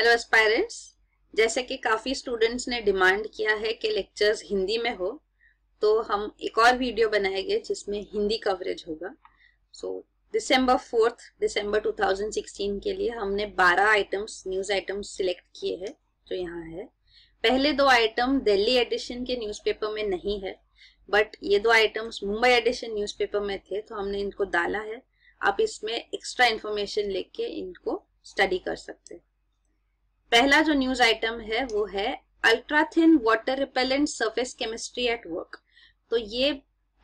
hello aspirants जैसे कि काफ़ी स्टूडेंट्स ने डिमांड किया है कि लेक्चर्स हिंदी में हो तो हम एक और वीडियो बनाएंगे जिसमें हिंदी कवरेज होगा सो दिसंबर फोर्थ दिसंबर 2016 के लिए हमने 12 आइटम्स न्यूज़ आइटम्स सिलेक्ट किए हैं जो यहाँ है पहले दो आइटम दिल्ली एडिशन के न्यूज़पेपर में नहीं है बट ये दो आइटम्स मुंबई एडिशन न्यूज़ में थे तो हमने इनको डाला है आप इसमें एक्स्ट्रा इन्फॉर्मेशन लेके इनको स्टडी कर सकते हैं पहला जो न्यूज आइटम है वो है ultrathin water repellent surface chemistry at work तो ये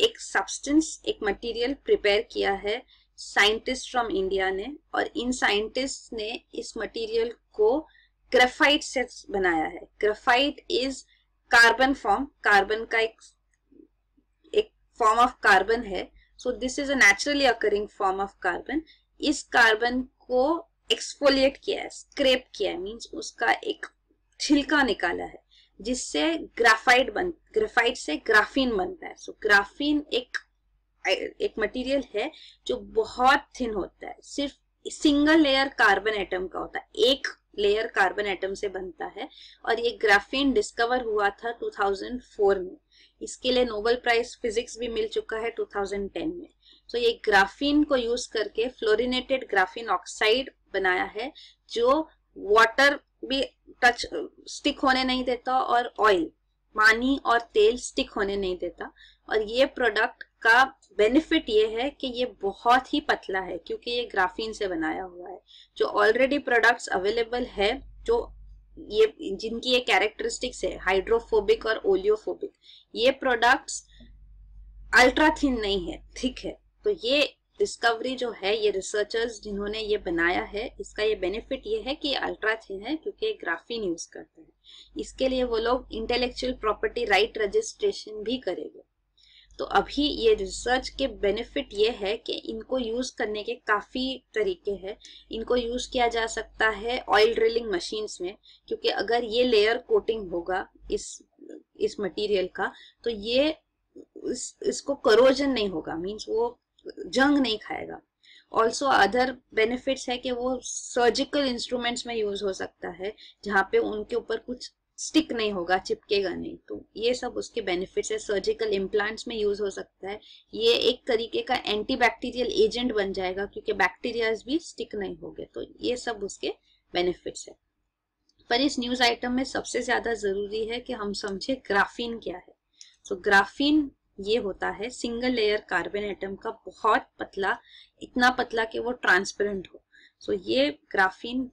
एक सब्सटेंस एक मटेरियल प्रिपेयर किया है साइंटिस्ट फ्रॉम इंडिया ने और इन साइंटिस्ट ने इस मटेरियल को ग्रेफाइट से बनाया है graphite is carbon form carbon का एक एक फॉर्म ऑफ कार्बन है so this is a naturally occurring form of carbon इस कार्बन को एक्सफोलिएट किया है स्क्रेप किया है मीन्स उसका एक छिलका निकाला है जिससे ग्राफाइट बन ग्राफाइट से ग्राफीन बनता है सो so, ग्राफीन एक एक मटेरियल है जो बहुत थिन होता है सिर्फ सिंगल लेयर कार्बन एटम का होता है एक लेयर कार्बन एटम से बनता है और ये ग्राफीन डिस्कवर हुआ था 2004 में इसके लिए नोबेल प्राइज फिजिक्स भी मिल चुका है 2010 में तो ये ग्राफीन को यूज करके फ्लोरिनेटेड ग्राफीन ऑक्साइड बनाया है जो वाटर भी टच स्टिक होने नहीं देता और ऑयल पानी और तेल स्टिक होने नहीं देता और ये प्रोडक्ट का बेनिफिट ये है कि ये बहुत ही पतला है क्योंकि ये ग्राफीन से बनाया हुआ है जो ऑलरेडी प्रोडक्ट्स अवेलेबल है जो ये जिनकी ये कैरेक्टरिस्टिक्स है हाइड्रोफोबिक और ओलियोफोबिक ये प्रोडक्ट्स अल्ट्रा थिन नहीं है थिक है तो ये डिस्कवरी जो है ये रिसर्चर्स जिन्होंने ये बनाया है इसका ये बेनिफिट ये है कि अल्ट्रा थिन है क्योंकि ग्राफीन यूज करता है इसके लिए वो लोग इंटेलेक्चुअल प्रॉपर्टी राइट रजिस्ट्रेशन भी करेंगे तो अभी ये रिसर्च के बेनिफिट ये है कि इनको यूज़ करने के काफ़ी तरीके हैं इनको यूज़ किया जा सकता है ऑयल ड्रिलिंग मशीन्स में क्योंकि अगर ये लेयर कोटिंग होगा इस इस मटेरियल का तो ये इस, इसको करोजन नहीं होगा मींस वो जंग नहीं खाएगा ऑल्सो अदर बेनिफिट्स है कि वो सर्जिकल इंस्ट्रूमेंट्स में यूज हो सकता है जहाँ पे उनके ऊपर कुछ स्टिक नहीं होगा चिपकेगा नहीं तो ये सब उसके बेनिफिट्स है सर्जिकल इम्प्लांट्स में यूज हो सकता है ये एक तरीके का एंटी बैक्टीरियल एजेंट बन जाएगा क्योंकि बैक्टीरियाज भी स्टिक नहीं होंगे तो ये सब उसके बेनिफिट्स है पर इस न्यूज आइटम में सबसे ज्यादा जरूरी है कि हम समझे ग्राफीन क्या है तो ग्राफीन ये होता है सिंगल लेयर कार्बन एटम का बहुत पतला इतना पतला कि वो ट्रांसपेरेंट हो सो so, ये ग्राफीन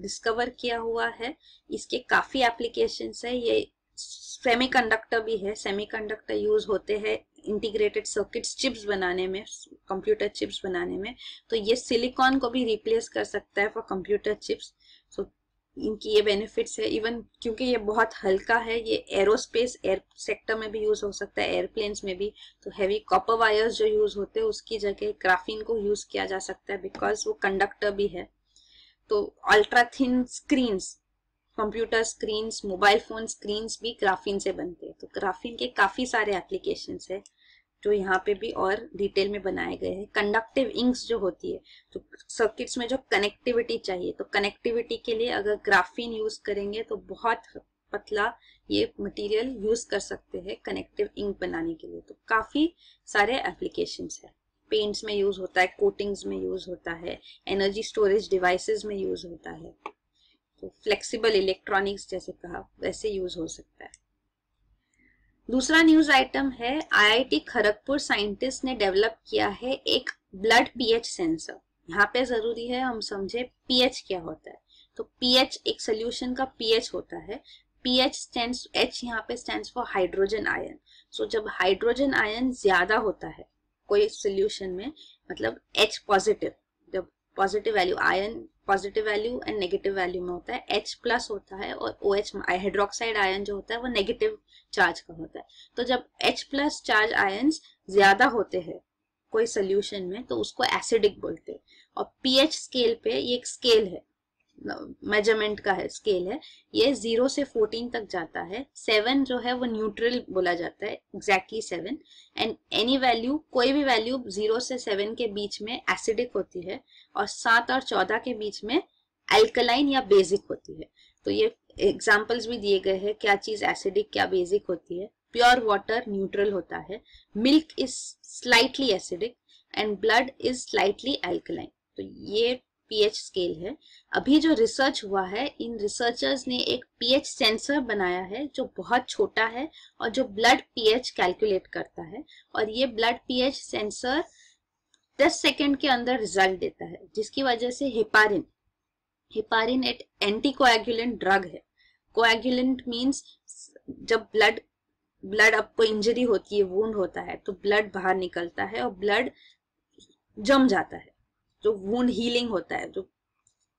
डिस्कवर किया हुआ है इसके काफ़ी एप्लीकेशन है ये सेमीकंडक्टर भी है सेमीकंडक्टर यूज होते हैं इंटीग्रेटेड सर्किट्स चिप्स बनाने में कंप्यूटर चिप्स बनाने में तो ये सिलिकॉन को भी रिप्लेस कर सकता है फॉर कंप्यूटर चिप्स सो इनकी ये बेनिफिट्स है इवन क्योंकि ये बहुत हल्का है ये एरोस्पेस एयर सेक्टर में भी यूज़ हो सकता है एयरप्लेन्स में भी तो हैवी कॉपर वायर्स जो यूज़ होते हैं उसकी जगह ग्राफिन को यूज़ किया जा सकता है बिकॉज वो कंडक्टर भी है तो ultra thin screens computer screens mobile phone screens भी ग्राफिन से बनते हैं तो ग्राफिन के काफ़ी सारे एप्लीकेशन है जो यहाँ पे भी और डिटेल में बनाए गए हैं कंडक्टिव इंक्स जो होती है तो सर्किट्स में जो कनेक्टिविटी चाहिए तो कनेक्टिविटी के लिए अगर ग्राफीन यूज करेंगे तो बहुत पतला ये मटेरियल यूज कर सकते हैं कनेक्टिव इंक बनाने के लिए तो काफी सारे एप्लीकेशन है पेंट्स में यूज होता है कोटिंग्स में यूज होता है एनर्जी स्टोरेज डिवाइसेस में यूज होता है तो फ्लेक्सिबल इलेक्ट्रॉनिक्स जैसे कहा वैसे यूज हो सकता है दूसरा न्यूज आइटम है आईआईटी खड़गपुर साइंटिस्ट ने डेवलप किया है एक ब्लड पीएच सेंसर यहाँ पे जरूरी है हम समझे पीएच क्या होता है तो पीएच एक सोल्यूशन का पीएच होता है पीएच स्टैंड एच यहाँ पे stand for hydrogen ion so जब हाइड्रोजन आयन ज्यादा होता है कोई सोल्यूशन में मतलब एच पॉजिटिव जब positive value ion positive value and negative value में होता है एच प्लस होता है और ओ एच हाइड्रोक्साइड आयन जो होता है वो नेगेटिव चार्ज कम होता है तो जब H प्लस चार्ज आयन्स ज्यादा होते हैं कोई सोल्यूशन में तो उसको एसिडिक बोलते हैं और पीएच स्केल पे ये एक स्केल है मेजरमेंट का है स्केल है ये जीरो से फोर्टीन तक जाता है सेवन जो है वो न्यूट्रल बोला जाता है exactly seven and any value कोई भी वैल्यू जीरो से सेवन के बीच में एसिडिक होती है और सात और चौदह के बीच में अल्कलाइन या बेसिक होती है तो ये एग्जाम्पल्स भी दिए गए हैं क्या चीज़ एसिडिक क्या बेसिक होती है प्योर वाटर न्यूट्रल होता है milk is slightly acidic and blood is slightly alkaline तो ये पीएच स्केल है अभी जो रिसर्च हुआ है इन रिसर्चर्स ने एक पीएच सेंसर बनाया है जो बहुत छोटा है और जो ब्लड पीएच कैलकुलेट करता है और ये ब्लड पीएच सेंसर 10 सेकेंड के अंदर रिजल्ट देता है जिसकी वजह से हेपारिन हिपारिन एक एंटी कोएगुलेंट ड्रग है कोएगुलेंट मींस जब ब्लड ब्लड आपको इंजरी होती है वूंड होता है तो ब्लड बाहर निकलता है और ब्लड जम जाता है जो वूंड हीलिंग होता है जो तो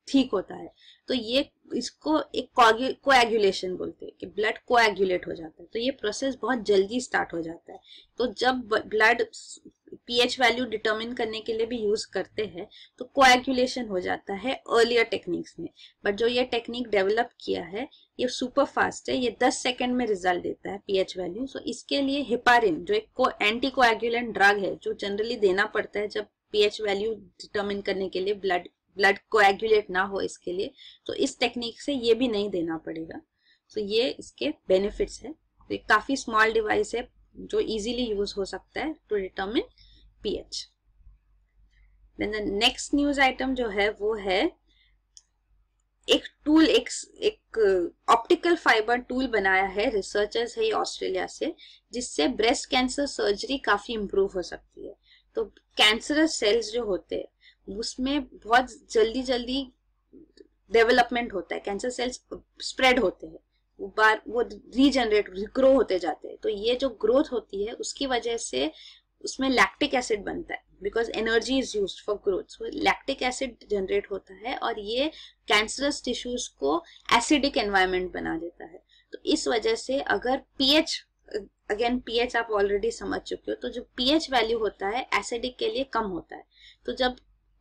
ठीक होता है तो ये इसको एक कोएगुलेशन बोलते हैं कि ब्लड कोएगुलेट हो जाता है तो ये प्रोसेस बहुत जल्दी स्टार्ट हो जाता है तो जब ब्लड पीएच वैल्यू डिटरमिन करने के लिए भी यूज करते हैं तो कोएगुलेशन हो जाता है अर्लियर टेक्निक्स में बट जो ये टेक्निक डेवलप किया है ये सुपर फास्ट है ये 10 सेकंड में रिजल्ट देता है पीएच वैल्यू सो इसके लिए हिपारिन जो एक को एंटी कोएगुलेंट ड्रग है जो जनरली देना पड़ता है जब पीएच वैल्यू डिटर्मिन करने के लिए ब्लड ब्लड कोएगुलेट ना हो इसके लिए तो इस टेक्निक से ये भी नहीं देना पड़ेगा सो so ये इसके बेनिफिट्स है तो ये काफ़ी स्मॉल डिवाइस है जो इजीली यूज हो सकता है to determine pH then the next news item जो है वो है एक टूल एक एक ऑप्टिकल फाइबर टूल बनाया है रिसर्चर्स है ऑस्ट्रेलिया से जिससे ब्रेस्ट कैंसर सर्जरी काफी इम्प्रूव हो सकती है तो कैंसरस सेल्स जो होते हैं उसमें बहुत जल्दी जल्दी डेवलपमेंट होता है कैंसर सेल्स स्प्रेड होते हैं बार वो रीजनरेट ग्रो होते जाते हैं तो ये जो ग्रोथ होती है उसकी वजह से उसमें लैक्टिक एसिड बनता है because energy is use for growth so lactic acid generate होता है और ये कैंसरस टिश्यूज को एसिडिक एनवायरमेंट बना देता है तो इस वजह से अगर पीएच अगेन पीएच आप ऑलरेडी समझ चुके हो तो जो पीएच वैल्यू होता है एसिडिक के लिए कम होता है तो जब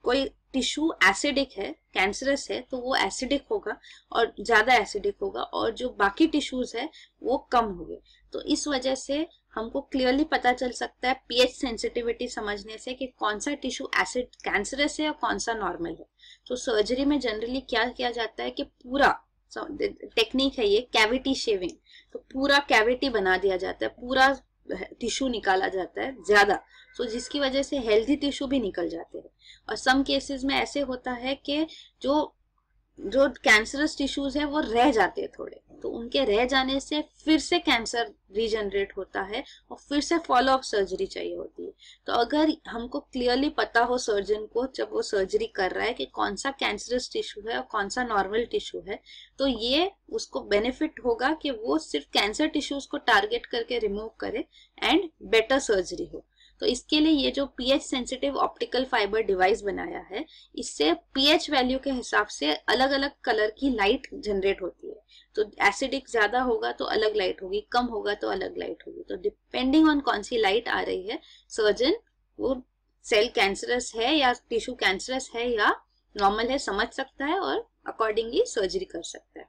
कोई टिश्यू एसिडिक है कैंसरस है तो वो एसिडिक होगा और ज़्यादा एसिडिक होगा और जो बाकी टिश्यूज है वो कम होंगे तो इस वजह से हमको क्लियरली पता चल सकता है पीएच सेंसिटिविटी समझने से कि कौन सा टिश्यू एसिड कैंसरस है और कौन सा नॉर्मल है तो सर्जरी में जनरली क्या किया जाता है कि पूरा टेक्निक है ये कैविटी शेविंग तो पूरा कैविटी बना दिया जाता है पूरा टिश्यू निकाला जाता है ज़्यादा सो तो जिसकी वजह से हेल्थी टिश्यू भी निकल जाते हैं और सम केसेस में ऐसे होता है कि जो जो कैंसरस टिश्यूज है वो रह जाते हैं थोड़े तो उनके रह जाने से फिर से कैंसर रीजनरेट होता है और फिर से फॉलो अप सर्जरी चाहिए होती है तो अगर हमको क्लियरली पता हो सर्जन को जब वो सर्जरी कर रहा है कि कौन सा कैंसरस टिश्यू है और कौन सा नॉर्मल टिश्यू है तो ये उसको बेनिफिट होगा कि वो सिर्फ कैंसर टिश्यूज को टारगेट करके रिमूव करे एंड बेटर सर्जरी हो तो इसके लिए ये जो pH sensitive optical fibre device बनाया है इससे पीएच वैल्यू के हिसाब से अलग अलग कलर की लाइट जनरेट होती है तो एसिडिक ज्यादा होगा तो अलग लाइट होगी कम होगा तो अलग लाइट होगी तो डिपेंडिंग ऑन कौन सी लाइट आ रही है सर्जन वो सेल कैंसरस है या टिश्यू कैंसरस है या नॉर्मल है समझ सकता है और अकॉर्डिंगली सर्जरी कर सकता है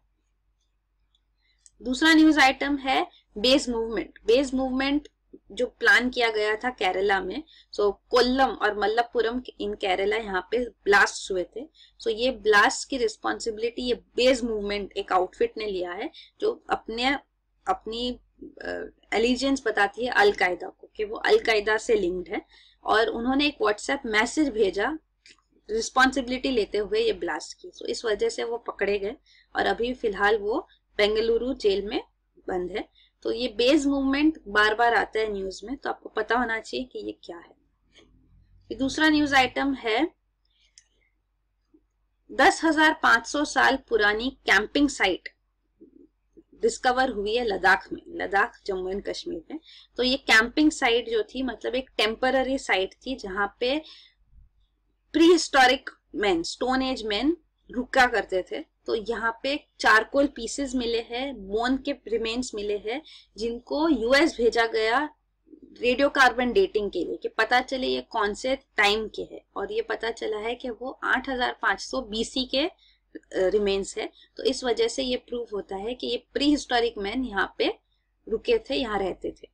दूसरा न्यूज आइटम है बेस मूवमेंट बेस मूवमेंट जो प्लान किया गया था केरला में सो so, कोल्लम और मल्लपुरम इन केरला यहाँ पे ब्लास्ट हुए थे सो so, ये ब्लास्ट की रिस्पॉन्सिबिलिटी ये बेस मूवमेंट एक आउटफिट ने लिया है जो अपने अपनी एलिजेंस बताती है अलकायदा को कि वो अलकायदा से लिंक्ड है और उन्होंने एक व्हाट्सएप मैसेज भेजा रिस्पॉन्सिबिलिटी लेते हुए ये ब्लास्ट की सो so, इस वजह से वो पकड़े गए और अभी फिलहाल वो बेंगलुरु जेल में बंद है तो ये बेस मूवमेंट बार बार आता है न्यूज में तो आपको पता होना चाहिए कि ये क्या है दूसरा न्यूज आइटम है दस हजार पांच सौ साल पुरानी कैंपिंग साइट डिस्कवर हुई है लद्दाख में लद्दाख जम्मू एंड कश्मीर में तो ये कैंपिंग साइट जो थी मतलब एक टेम्पररी साइट थी जहां पे prehistoric man stone age man रुका करते थे तो यहाँ पे चारकोल पीसेस मिले हैं बोन के रिमेन्स मिले हैं जिनको यूएस भेजा गया रेडियो कार्बन डेटिंग के लिए कि पता चले ये कौन से टाइम के है और ये पता चला है कि वो 8500 बीसी के रिमेन्स है तो इस वजह से ये प्रूव होता है कि ये प्री हिस्टोरिक मैन यहाँ पे रुके थे यहाँ रहते थे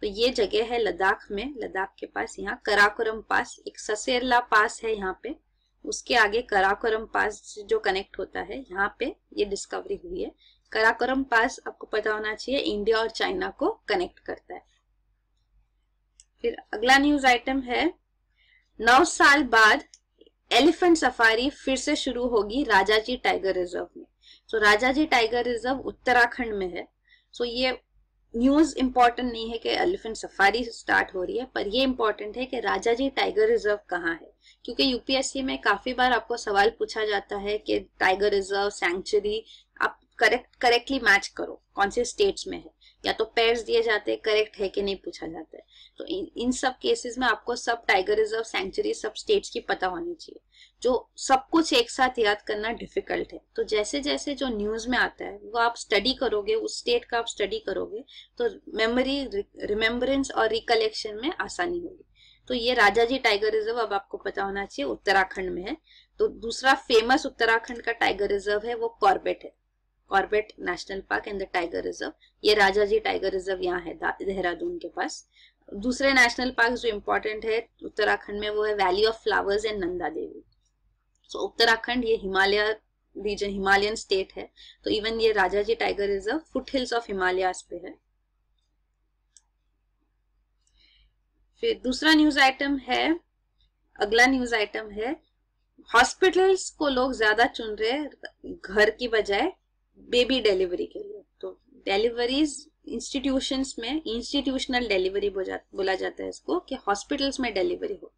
तो ये जगह है लद्दाख में लद्दाख के पास यहाँ कराकोरम पास एक ससेरला पास है यहाँ पे उसके आगे कराकोरम पास जो कनेक्ट होता है यहाँ पे ये डिस्कवरी हुई है कराकोरम पास आपको पता होना चाहिए इंडिया और चाइना को कनेक्ट करता है फिर अगला न्यूज आइटम है नौ साल बाद एलिफेंट सफारी फिर से शुरू होगी राजाजी टाइगर रिजर्व में so so, Rajaji tiger reserve Uttarakhand में है सो so, ये न्यूज इम्पोर्टेंट नहीं है कि एलिफेंट सफारी स्टार्ट हो रही है पर ये इम्पोर्टेंट है कि राजाजी टाइगर रिजर्व कहाँ है क्योंकि यूपीएससी में काफी बार आपको सवाल पूछा जाता है कि टाइगर रिजर्व सेंचुरी आप करेक्ट करेक्टली मैच करो कौन से स्टेट्स में है या तो पेयर्स दिए जाते हैं करेक्ट है कि नहीं पूछा जाता है तो इन इन सब केसेस में आपको सब टाइगर रिजर्व सेंचुरी सब स्टेट्स की पता होनी चाहिए जो सब कुछ एक साथ याद करना डिफिकल्ट है तो जैसे जैसे जो न्यूज में आता है वो आप स्टडी करोगे उस स्टेट का आप स्टडी करोगे तो मेमोरी रिमेम्बरेंस और रिकलेक्शन में आसानी होगी तो ये राजा जी टाइगर रिजर्व अब आपको पता होना चाहिए उत्तराखंड में है तो दूसरा फेमस उत्तराखंड का टाइगर रिजर्व है वो कॉर्बेट है Corbett national park and the tiger reserve ये राजा जी टाइगर रिजर्व यहाँ है देहरादून के पास दूसरे नेशनल पार्क जो इम्पोर्टेंट है उत्तराखंड में वो है valley of flowers and Nanda Devi so so, Uttarakhand ये हिमालय रीजन हिमालयन स्टेट है तो इवन ये Rajaji tiger reserve foothills of Himalayas पे है फिर दूसरा न्यूज आइटम है अगला न्यूज आइटम है हॉस्पिटल्स को लोग ज्यादा चुन रहे घर की बजाय बेबी डिलीवरी के लिए तो डिलीवरीज इंस्टीट्यूशंस में इंस्टीट्यूशनल डिलीवरी बोला जाता है इसको कि हॉस्पिटल्स में डिलीवरी हो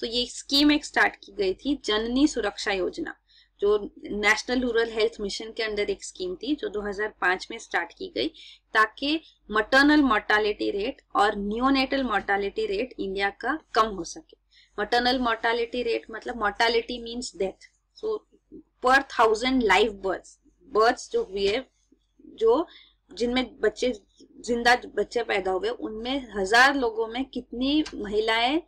तो ये स्कीम एक स्टार्ट की गई थी जननी सुरक्षा योजना जो नेशनल रूरल हेल्थ मिशन के अंदर एक स्कीम थी जो 2005 में स्टार्ट की गई ताकि मटर्नल मोर्टालिटी रेट और न्योनेटल मोर्टालिटी रेट इंडिया का कम हो सके मटर्नल मोर्टालिटी रेट मतलब mortality means death so per thousand live birth birth जो हुई है जो जिनमें बच्चे जिंदा बच्चे पैदा हुए उनमें हजार लोगों में कितनी महिलाएं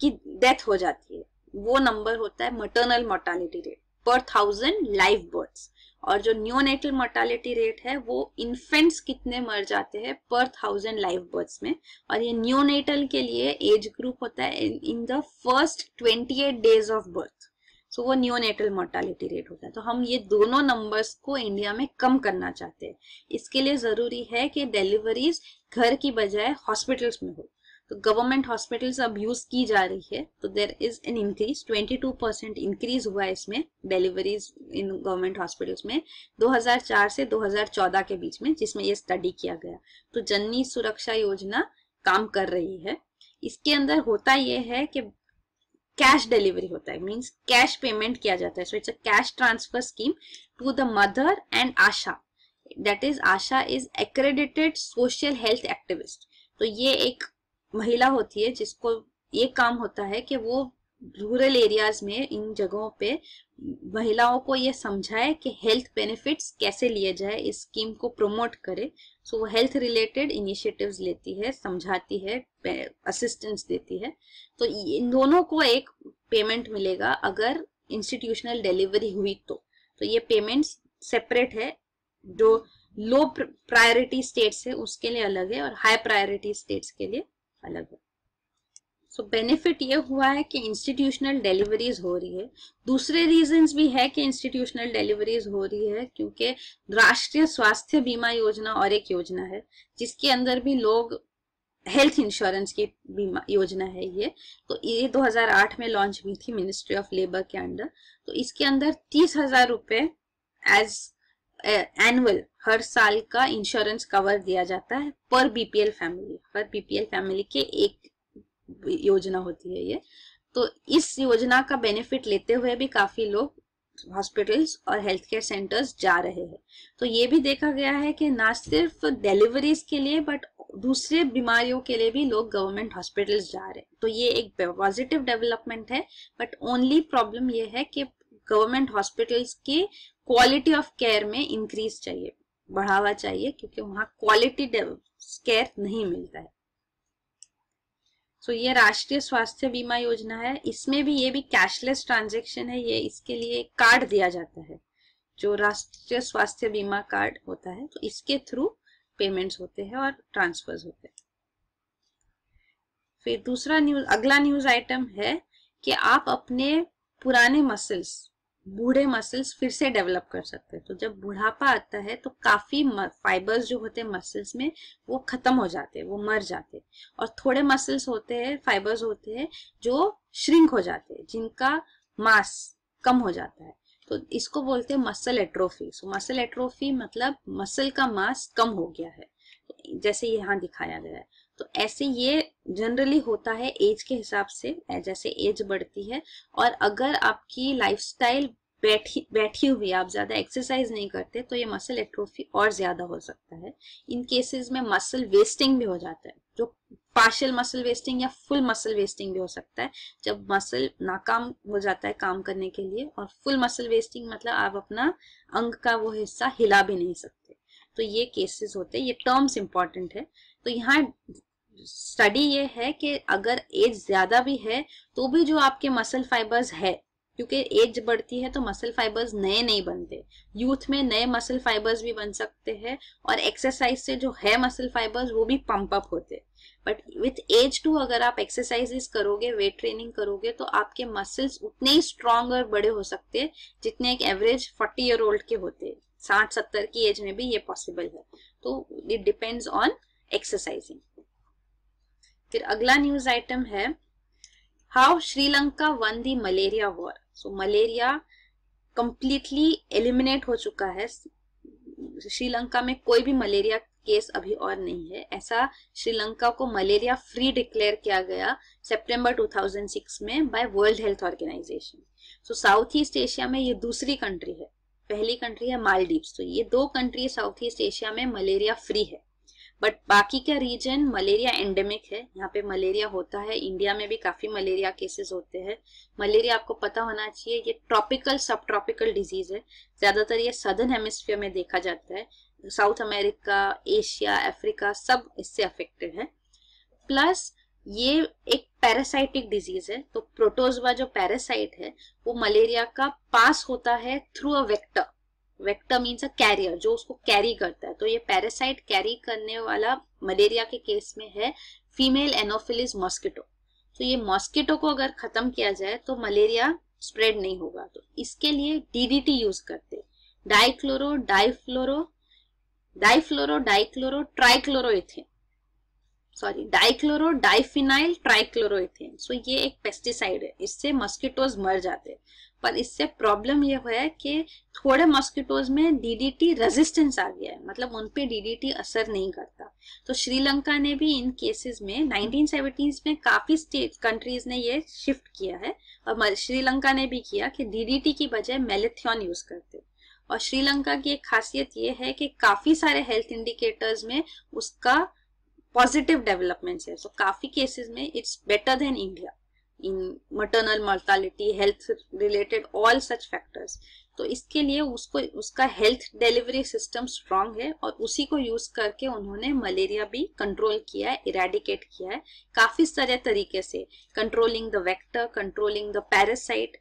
की डेथ हो जाती है वो नंबर होता है maternal mortality rate per thousand live births और जो न्योनेटल मोर्टालिटी रेट है वो इन्फेंट्स कितने मर जाते हैं पर थाउजेंड लाइव बर्ड्स में और ये न्योनेटल के लिए एज ग्रुप होता है in the first twenty eight days of birth so वो न्योनेटल मोर्टालिटी रेट होता है तो हम ये दोनों नंबर्स को इंडिया में कम करना चाहते हैं इसके लिए ज़रूरी है कि डिलीवरीज घर की बजाय हॉस्पिटल्स में हो तो गवर्नमेंट हॉस्पिटल्स अब यूज की जा रही है तो there is an increase 22 percent increase हुआ है इसमें डिलीवरीज इन गवर्नमेंट हॉस्पिटल्स में 2004 से 2014 के बीच में जिसमें ये स्टडी किया गया तो जननी सुरक्षा योजना काम कर रही है इसके अंदर होता यह है कि कैश डिलीवरी होता है मीन्स कैश पेमेंट किया जाता है so it's a cash transfer scheme to the mother and ASHA that is ASHA is accredited social health activist तो ये एक महिला होती है जिसको ये काम होता है कि वो रूरल एरियाज में इन जगहों पे महिलाओं को ये समझाए कि हेल्थ बेनिफिट्स कैसे लिए जाए इस स्कीम को प्रमोट करे सो वो हेल्थ रिलेटेड इनिशिएटिव्स लेती है समझाती है असिस्टेंस देती है तो इन दोनों को एक पेमेंट मिलेगा अगर इंस्टीट्यूशनल डिलीवरी हुई तो तो ये पेमेंट्स सेपरेट है जो लो प्रायोरिटी स्टेट्स है उसके लिए अलग है और हाई प्रायोरिटी स्टेट्स के लिए अलग सो so, बेनिफिट ये हुआ है कि इंस्टीट्यूशनल डिलीवरीज हो रही है दूसरे रीजंस भी है कि इंस्टीट्यूशनल डिलीवरीज हो रही है क्योंकि राष्ट्रीय स्वास्थ्य बीमा योजना और एक योजना है जिसके अंदर भी लोग हेल्थ इंश्योरेंस की बीमा योजना है ये तो ये 2008 में लॉन्च हुई थी मिनिस्ट्री ऑफ लेबर के अंडर तो इसके अंदर तीस हजार रुपये एज एनुअल हर साल का इंश्योरेंस कवर दिया जाता है पर बीपीएल फैमिली पर बीपीएल फैमिली के एक योजना होती है ये तो इस योजना का बेनिफिट लेते हुए भी काफी लोग हॉस्पिटल्स और हेल्थ केयर सेंटर्स जा रहे हैं तो ये भी देखा गया है कि ना सिर्फ डिलीवरीज के लिए बट दूसरे बीमारियों के लिए भी लोग गवर्नमेंट हॉस्पिटल्स जा रहे हैं तो ये एक पॉजिटिव डेवलपमेंट है बट ओनली प्रॉब्लम ये है कि गवर्नमेंट हॉस्पिटल्स के क्वालिटी ऑफ केयर में इंक्रीज चाहिए बढ़ावा चाहिए क्योंकि वहां क्वालिटी केयर नहीं मिलता है सो so, ये राष्ट्रीय स्वास्थ्य बीमा योजना है इसमें भी ये भी कैशलेस ट्रांजेक्शन है ये इसके लिए कार्ड दिया जाता है जो राष्ट्रीय स्वास्थ्य बीमा कार्ड होता है तो इसके थ्रू पेमेंट्स होते हैं और ट्रांसफर्स होते हैं फिर दूसरा न्यूज अगला न्यूज आइटम है कि आप अपने पुराने मसल्स बूढ़े मसल्स फिर से डेवलप कर सकते हैं तो जब बुढ़ापा आता है तो काफ़ी फाइबर्स जो होते हैं मसल्स में वो ख़त्म हो जाते हैं वो मर जाते हैं और थोड़े मसल्स होते हैं फाइबर्स होते हैं जो श्रिंक हो जाते हैं जिनका मास कम हो जाता है तो इसको बोलते हैं muscle atrophy so muscle atrophy मतलब मसल का मास कम हो गया है तो जैसे यहाँ दिखाया गया है तो ऐसे ये जनरली होता है एज के हिसाब से जैसे एज बढ़ती है और अगर आपकी लाइफस्टाइल बैठी बैठी हुई आप ज़्यादा एक्सरसाइज नहीं करते तो ये मसल एट्रोफी और ज़्यादा हो सकता है इन केसेस में मसल वेस्टिंग भी हो जाता है जो पार्शियल मसल वेस्टिंग या फुल मसल वेस्टिंग भी हो सकता है जब मसल नाकाम हो जाता है काम करने के लिए और फुल मसल वेस्टिंग मतलब आप अपना अंग का वो हिस्सा हिला भी नहीं सकते तो ये केसेस होते हैं ये टर्म्स इंपॉर्टेंट है तो यहाँ स्टडी ये है कि अगर एज ज़्यादा भी है तो भी जो आपके मसल फाइबर्स है क्योंकि एज बढ़ती है तो मसल फाइबर्स नए नहीं बनते यूथ में नए मसल फाइबर्स भी बन सकते हैं और एक्सरसाइज से जो है मसल फाइबर्स वो भी पंप अप होते बट विथ एज टू अगर आप एक्सरसाइजेस करोगे वेट ट्रेनिंग करोगे तो आपके मसल्स उतने ही स्ट्रांग और बड़े हो सकते हैं जितने एक एवरेज फोर्टी ईयर ओल्ड के होते हैं साठ सत्तर की एज में भी ये पॉसिबल है तो इट डिपेंड्स ऑन एक्सरसाइजिंग फिर अगला न्यूज आइटम है how Sri Lanka won the malaria war so malaria completely eliminate हो चुका है श्रीलंका में कोई भी मलेरिया केस अभी और नहीं है ऐसा श्रीलंका को मलेरिया फ्री डिक्लेयर किया गया सितंबर 2006 में by World Health Organisation so South East Asia में ये दूसरी कंट्री है पहली कंट्री है मालदीव्स तो ये दो कंट्री साउथ ईस्ट एशिया में मलेरिया फ्री है बट बाकी का रीजन मलेरिया एंडेमिक है यहाँ पे मलेरिया होता है इंडिया में भी काफी मलेरिया केसेस होते हैं मलेरिया आपको पता होना चाहिए ये ट्रॉपिकल सब ट्रॉपिकल डिजीज है ज्यादातर ये सदर्न हेमिस्फीयर में देखा जाता है साउथ अमेरिका एशिया अफ्रीका सब इससे अफेक्टेड है प्लस ये एक पैरासाइटिक डिजीज है तो प्रोटोजवा जो पैरासाइट है वो मलेरिया का पास होता है through a vector vector means a carrier जो उसको कैरी करता है तो ये पैरासाइट कैरी करने वाला मलेरिया के केस में है फीमेल एनोफिलिस मॉस्किटो तो ये मॉस्किटो को अगर खत्म किया जाए तो मलेरिया स्प्रेड नहीं होगा तो इसके लिए डीडीटी यूज करते dichloro difluoro difluoro dichloro trichloroethane sorry dichloro diphenyl trichloroethane so ये एक पेस्टिसाइड है इससे मस्किटोज मर जाते हैं पर इससे प्रॉब्लम ये हुआ है कि थोड़े मस्किटोज में डीडीटी रेजिस्टेंस आ गया है मतलब उन पे डीडीटी असर नहीं करता तो श्रीलंका ने भी इन केसेस में 1970s में काफी स्टेट कंट्रीज ने ये शिफ्ट किया है और श्रीलंका ने भी किया कि डीडीटी की बजाय मेलेथियन यूज करते और श्रीलंका की एक खासियत ये है कि काफी सारे हेल्थ इंडिकेटर्स में उसका पॉजिटिव डेवलपमेंट्स है सो काफी केसेस में it's better than India in maternal mortality health related all such factors तो इसके लिए उसको उसका हेल्थ डिलीवरी सिस्टम स्ट्रांग है और उसी को यूज करके उन्होंने मलेरिया भी कंट्रोल किया है इरेडिकेट किया है काफी सारे तरीके से controlling the vector controlling the parasite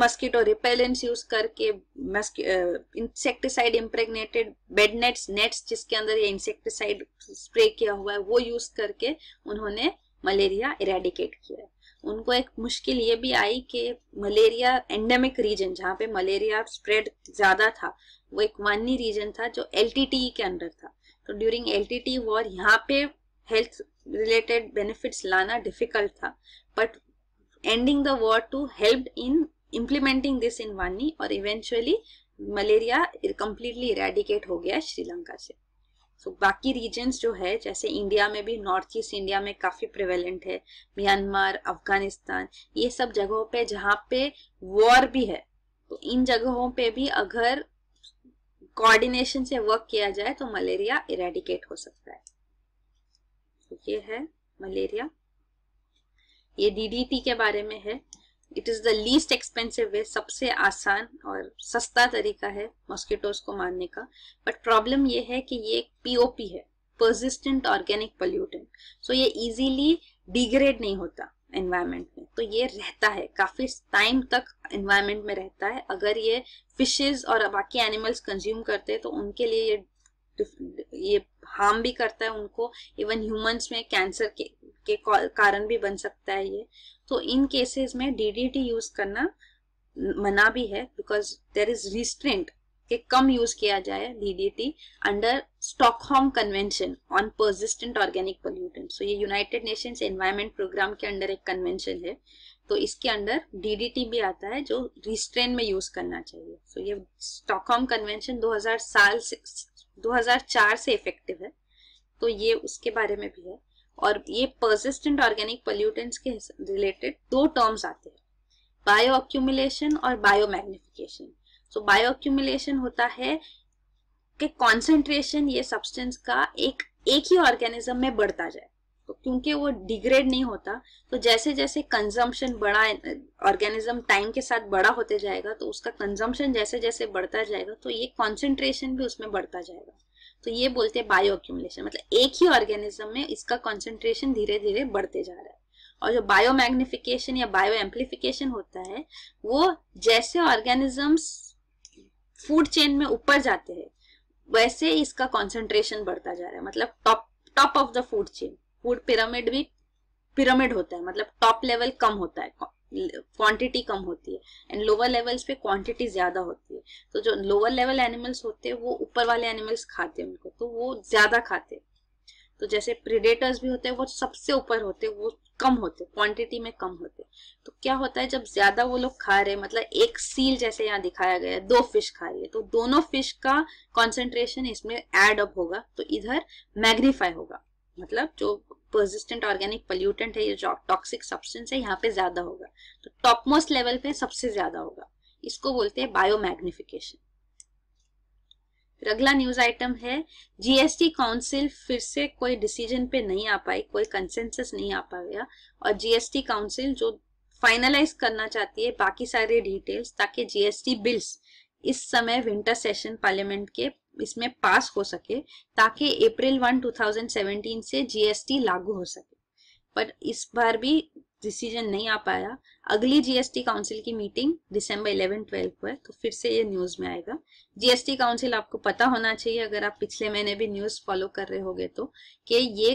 mosquito repellents use करके insecticide impregnated bed nets nets जिसके अंदर ये इंसेक्टिसाइड स्प्रे किया हुआ है वो यूज करके उन्होंने मलेरिया इरेडिकेट किया है उनको एक मुश्किल ये भी आई कि मलेरिया एंडेमिक रीजन जहाँ पे मलेरिया स्प्रेड ज़्यादा था वो एक वानी रीजन था जो एल के अंडर था तो ड्यूरिंग एल वॉर यहाँ पे हेल्थ रिलेटेड बेनिफिट्स लाना डिफिकल्ट था but ending the war to help in implementing this in Vanni और इवेंचुअली मलेरिया कम्प्लीटली इरेडिकेट हो गया श्रीलंका से सो so, बाकी रीजन्स जो है जैसे इंडिया में भी नॉर्थ ईस्ट इंडिया में काफ़ी प्रिवेलेंट है म्यांमार अफगानिस्तान ये सब जगहों पे जहाँ पे वॉर भी है तो इन जगहों पे भी अगर कोऑर्डिनेशन से वर्क किया जाए तो मलेरिया इरेडिकेट हो सकता है तो ये है मलेरिया ये डीडीटी के बारे में है it is the least expensive way सबसे आसान और सस्ता तरीका है मॉस्किटोज को मारने का बट प्रॉब्लम ये है कि ये एक पीओपी है परसिस्टेंट ऑर्गेनिक पोल्यूटेंट सो ये इजीली डिग्रेड नहीं होता एनवायरमेंट में तो ये रहता है काफी टाइम तक एनवायरमेंट में रहता है अगर ये फिशेज और बाकी एनिमल्स कंज्यूम करते हैं तो उनके लिए ये ये हार्म भी करता है उनको इवन ह्यूमंस में कैंसर के, के कारण भी बन सकता है ये तो इन केसेस में डीडीटी यूज करना मना भी है बिकॉज देर इज रिस्ट्रेंट के कम यूज किया जाए DDT under Stockholm convention on persistent organic pollutant so ये यूनाइटेड नेशंस एनवायरमेंट प्रोग्राम के अंडर एक कन्वेंशन है तो इसके अंडर डीडीटी भी आता है जो रिस्ट्रेन में यूज करना चाहिए सो so ये स्टॉकहोम कन्वेंशन 2000 साल से 2004 से इफेक्टिव है तो ये उसके बारे में भी है और ये परसिस्टेंट ऑर्गेनिक पॉल्यूटेंट्स के रिलेटेड दो टर्म्स आते हैं बायो अक्यूमुलेशन और biomagnification so bioaccumulation होता है कि कॉन्सेंट्रेशन ये सब्सटेंस का एक एक ही ऑर्गेनिज्म में बढ़ता जाए तो क्योंकि वो डिग्रेड नहीं होता तो जैसे जैसे कंजम्पशन बड़ा ऑर्गेनिज्म टाइम के साथ बड़ा होते जाएगा तो उसका कंजम्पशन जैसे जैसे बढ़ता जाएगा तो ये कॉन्सेंट्रेशन भी उसमें बढ़ता जाएगा तो ये बोलते हैं बायो एक्यूमुलेशन मतलब एक ही ऑर्गेनिज्म में इसका कॉन्सेंट्रेशन धीरे धीरे बढ़ते जा रहा है और जो बायो मैग्निफिकेशन या बायो एम्पलीफिकेशन होता है वो जैसे ऑर्गेनिजम्स फूड चेन में ऊपर जाते हैं वैसे इसका कॉन्सेंट्रेशन बढ़ता जा रहा है मतलब top top of the food chain food pyramid भी पिरामिड होता है मतलब टॉप लेवल कम होता है क्वांटिटी कम होती है एंड लोअर लेवल्स पे क्वांटिटी ज़्यादा होती है तो जो लोअर लेवल एनिमल्स होते हैं वो ऊपर वाले एनिमल्स खाते हैं उनको तो वो ज़्यादा खाते हैं तो जैसे प्रिडेटर्स भी होते हैं वो सबसे ऊपर होते हैं वो कम होते क्वांटिटी में कम होते तो क्या होता है जब ज्यादा वो लोग खा रहे मतलब एक सील जैसे यहाँ दिखाया गया है दो फिश खा रही है तो दोनों फिश का कॉन्सेंट्रेशन इसमें एड अप होगा तो इधर मैग्नीफाई होगा मतलब जो परसिस्टेंट ऑर्गेनिक पोल्यूटेंट है ये जो टॉक्सिक सब्सटेंस है यहाँ पे ज्यादा होगा तो टॉप मोस्ट लेवल पे सबसे ज्यादा होगा इसको बोलते हैं बायोमैग्निफिकेशन फिर अगला न्यूज आइटम है जीएसटी काउंसिल फिर से कोई डिसीजन पे नहीं आ पाई कोई कंसेंसस नहीं आ पाया और जीएसटी काउंसिल जो फाइनलाइज करना चाहती है बाकी सारे डिटेल्स ताकि जीएसटी बिल्स इस समय विंटर सेशन पार्लियामेंट के इसमें पास हो सके ताकि अप्रैल 1 2017 से जीएसटी लागू हो सके पर इस बार भी डिसीजन नहीं आ पाया अगली जीएसटी काउंसिल की मीटिंग दिसंबर 11 12 को है तो फिर से ये न्यूज में आएगा जीएसटी काउंसिल आपको पता होना चाहिए अगर आप पिछले महीने भी न्यूज फॉलो कर रहे होगे तो कि ये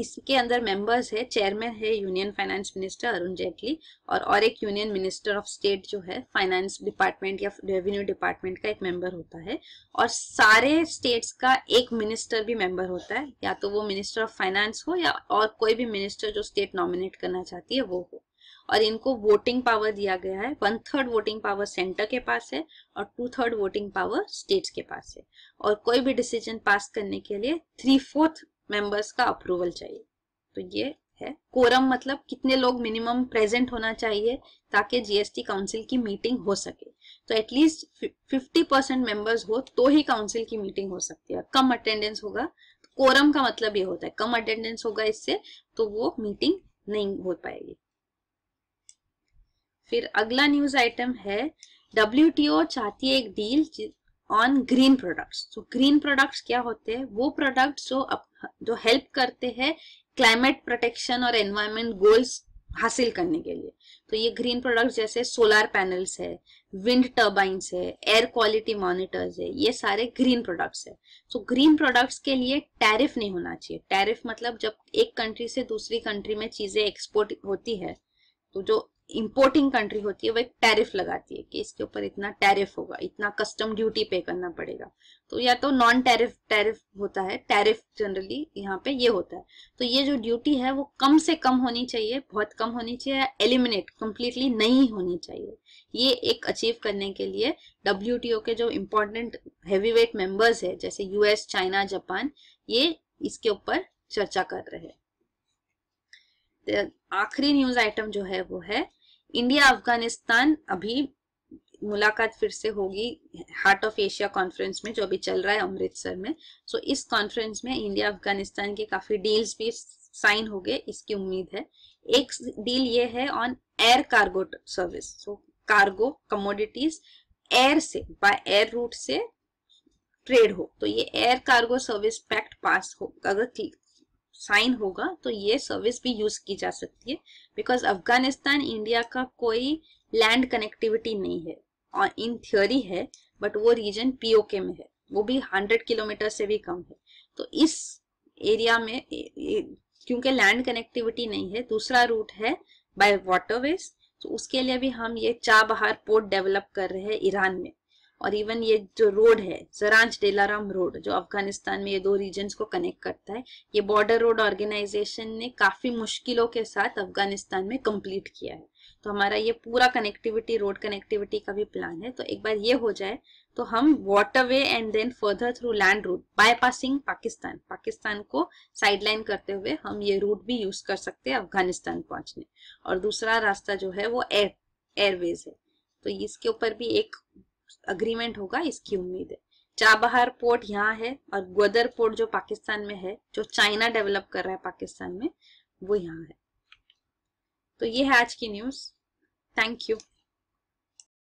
इसके अंदर मेंबर्स है चेयरमैन है union finance minister Arun Jaitley और और एक यूनियन मिनिस्टर ऑफ स्टेट जो है फाइनेंस डिपार्टमेंट या रेवेन्यू डिपार्टमेंट का एक मेंबर होता है और सारे स्टेट्स का एक मिनिस्टर भी मेंबर होता है या तो वो मिनिस्टर ऑफ फाइनेंस हो या और कोई भी मिनिस्टर जो स्टेट नॉमिनेट करना चाहती है वो हो और इनको वोटिंग पावर दिया गया है one third voting power centre के पास है और two third voting power states के पास है और कोई भी डिसीजन पास करने के लिए थ्री फोर्थ मेंबर्स का अप्रूवल चाहिए तो ये है कोरम मतलब कितने लोग मिनिमम प्रेजेंट होना चाहिए ताकि जीएसटी काउंसिल की मीटिंग हो सके तो एटलीस्ट फिफ्टी परसेंट मेंबर्स हो तो ही काउंसिल की मीटिंग हो सकती है कम अटेंडेंस होगा कोरम का मतलब ये होता है कम अटेंडेंस होगा इससे तो वो मीटिंग नहीं हो पाएगी फिर अगला न्यूज आइटम है डब्ल्यू चाहती है एक डील ऑन ग्रीन प्रोडक्ट्स तो ग्रीन प्रोडक्ट्स क्या होते हैं वो प्रोडक्ट्स जो जो हेल्प करते हैं क्लाइमेट प्रोटेक्शन और एनवायरमेंट गोल्स हासिल करने के लिए तो ये ग्रीन प्रोडक्ट्स जैसे सोलर पैनल्स है विंड टर्बाइंस है एयर क्वालिटी मॉनिटर्स है ये सारे ग्रीन प्रोडक्ट्स है तो ग्रीन प्रोडक्ट्स के लिए टैरिफ नहीं होना चाहिए टैरिफ मतलब जब एक कंट्री से दूसरी कंट्री में चीजें एक्सपोर्ट होती है तो जो इम्पोर्टिंग कंट्री होती है वो एक टैरिफ लगाती है कि इसके ऊपर इतना टैरिफ होगा इतना कस्टम ड्यूटी पे करना पड़ेगा तो या तो नॉन टैरिफ टैरिफ होता है टैरिफ जनरली यहाँ पे ये होता है तो ये जो ड्यूटी है वो कम से कम होनी चाहिए बहुत कम होनी चाहिए एलिमिनेट कम्प्लीटली नहीं होनी चाहिए ये एक अचीव करने के लिए डब्ल्यू के जो इम्पोर्टेंट हैवी मेंबर्स है जैसे यूएस चाइना जापान ये इसके ऊपर चर्चा कर रहे हैं आखिरी न्यूज आइटम जो है वो है इंडिया अफगानिस्तान अभी मुलाकात फिर से होगी हार्ट ऑफ एशिया कॉन्फ्रेंस में जो अभी चल रहा है अमृतसर में सो इस कॉन्फ्रेंस में इंडिया अफगानिस्तान के काफी डील्स भी साइन हो गए इसकी उम्मीद है एक डील ये है on air cargo service so cargo commodities air से बाय एयर रूट से ट्रेड हो तो ये air cargo service pact pass हो अगर साइन होगा तो ये सर्विस भी यूज की जा सकती है बिकॉज अफगानिस्तान इंडिया का कोई लैंड कनेक्टिविटी नहीं है और इन थ्योरी है बट वो रीजन पीओके में है वो भी हंड्रेड किलोमीटर से भी कम है तो इस एरिया में क्योंकि लैंड कनेक्टिविटी नहीं है दूसरा रूट है बाय वाटरवेज तो उसके लिए भी हम ये चाबहार पोर्ट डेवलप कर रहे हैं ईरान में और इवन ये जो रोड है जरांज डेलाराम रोड जो अफगानिस्तान में ये दो रीजन को कनेक्ट करता है ये बॉर्डर रोड ऑर्गेनाइजेशन ने काफी मुश्किलों के साथ अफगानिस्तान में कंप्लीट किया है तो हमारा ये पूरा कनेक्टिविटी रोड कनेक्टिविटी का भी प्लान है तो एक बार ये हो जाए तो हम waterway and then further through land route bypassing Pakistan Pakistan को साइडलाइन करते हुए हम ये रूट भी यूज कर सकते हैं अफगानिस्तान पहुंचने और दूसरा रास्ता जो है वो एयर एयरवेज है तो इसके ऊपर भी एक अग्रीमेंट होगा इसकी उम्मीद है चाबहार पोर्ट यहाँ है और ग्वदर पोर्ट जो पाकिस्तान में है जो चाइना डेवलप कर रहा है पाकिस्तान में वो यहाँ है तो ये है आज की न्यूज थैंक यू